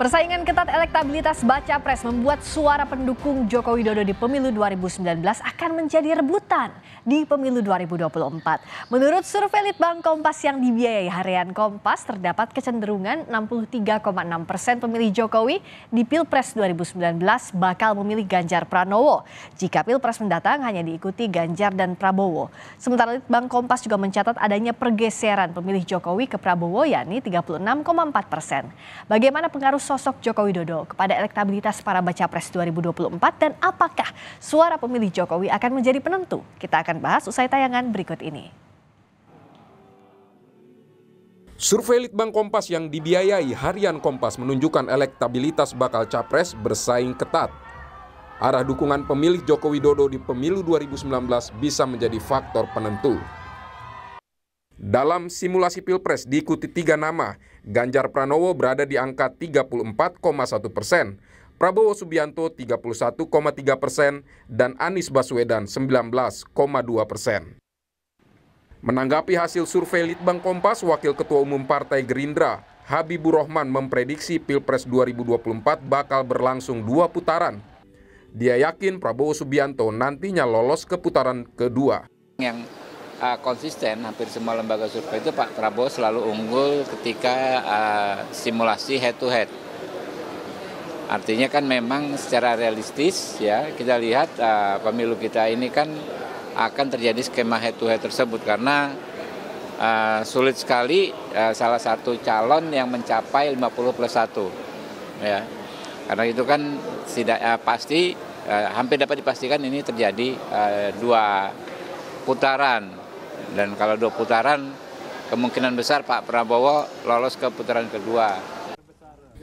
Persaingan ketat elektabilitas baca pres membuat suara pendukung Joko Widodo di pemilu 2019 akan menjadi rebutan di pemilu 2024. Menurut survei Litbang Kompas yang dibiayai harian Kompas, terdapat kecenderungan 63,6 persen pemilih Jokowi di Pilpres 2019 bakal memilih Ganjar Pranowo. Jika Pilpres mendatang hanya diikuti Ganjar dan Prabowo. Sementara Litbang Kompas juga mencatat adanya pergeseran pemilih Jokowi ke Prabowo yakni 36,4 persen. Bagaimana pengaruh sosok Joko Widodo kepada elektabilitas para baca pres 2024 dan apakah suara pemilih Jokowi akan menjadi penentu? Kita akan bahas usai tayangan berikut ini. Survei Litbang Kompas yang dibiayai harian Kompas menunjukkan elektabilitas bakal capres bersaing ketat. Arah dukungan pemilih Joko Widodo di pemilu 2019 bisa menjadi faktor penentu. Dalam simulasi Pilpres diikuti tiga nama, Ganjar Pranowo berada di angka 34,1 persen, Prabowo Subianto 31,3 persen, dan Anies Baswedan 19,2 persen. Menanggapi hasil survei Litbang Kompas, Wakil Ketua Umum Partai Gerindra, Habibur Rahman memprediksi Pilpres 2024 bakal berlangsung dua putaran. Dia yakin Prabowo Subianto nantinya lolos ke putaran kedua. Yang uh, konsisten hampir semua lembaga survei itu Pak Prabowo selalu unggul ketika uh, simulasi head to head. Artinya kan memang secara realistis ya kita lihat uh, pemilu kita ini kan akan terjadi skema head to head tersebut karena uh, sulit sekali uh, salah satu calon yang mencapai 50 plus 1 ya. Karena itu kan tidak uh, pasti uh, hampir dapat dipastikan ini terjadi uh, dua putaran dan kalau dua putaran, kemungkinan besar Pak Prabowo lolos ke putaran kedua.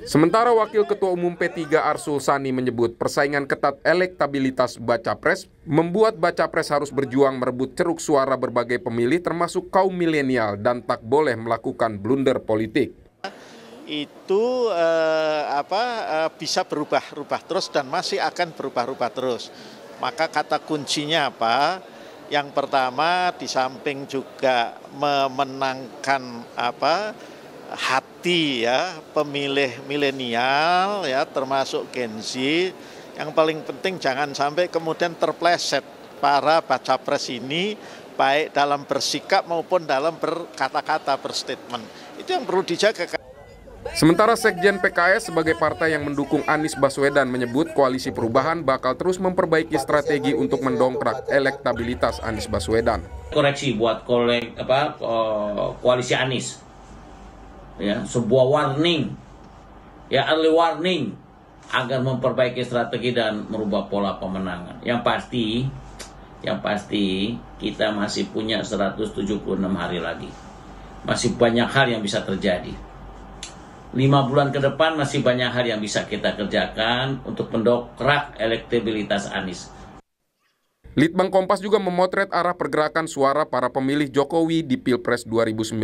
Sementara Wakil Ketua Umum P3 Arsul Sani menyebut persaingan ketat elektabilitas baca pres membuat baca pres harus berjuang merebut ceruk suara berbagai pemilih termasuk kaum milenial dan tak boleh melakukan blunder politik. Itu eh, apa eh, bisa berubah-ubah terus dan masih akan berubah-ubah terus. Maka kata kuncinya apa? Yang pertama di samping juga memenangkan apa hati ya pemilih milenial ya termasuk Gen Z. Yang paling penting jangan sampai kemudian terpleset para baca pres ini baik dalam bersikap maupun dalam berkata-kata berstatement. Itu yang perlu dijaga Sementara Sekjen PKS sebagai partai yang mendukung Anies Baswedan menyebut koalisi perubahan bakal terus memperbaiki strategi untuk mendongkrak elektabilitas Anies Baswedan. Koreksi buat koleg apa koalisi Anies. Ya, sebuah warning. Ya, early warning agar memperbaiki strategi dan merubah pola pemenangan. Yang pasti, yang pasti kita masih punya 176 hari lagi. Masih banyak hal yang bisa terjadi lima bulan ke depan masih banyak hal yang bisa kita kerjakan untuk mendokrak elektabilitas Anies. Litbang Kompas juga memotret arah pergerakan suara para pemilih Jokowi di Pilpres 2019.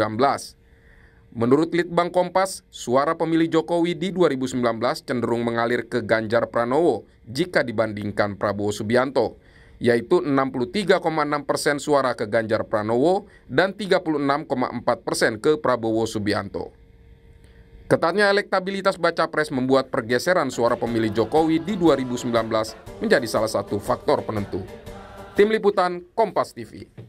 Menurut Litbang Kompas, suara pemilih Jokowi di 2019 cenderung mengalir ke Ganjar Pranowo jika dibandingkan Prabowo Subianto, yaitu 63,6 persen suara ke Ganjar Pranowo dan 36,4 persen ke Prabowo Subianto. Ketatnya elektabilitas baca pres membuat pergeseran suara pemilih Jokowi di 2019 menjadi salah satu faktor penentu. Tim Liputan Kompas TV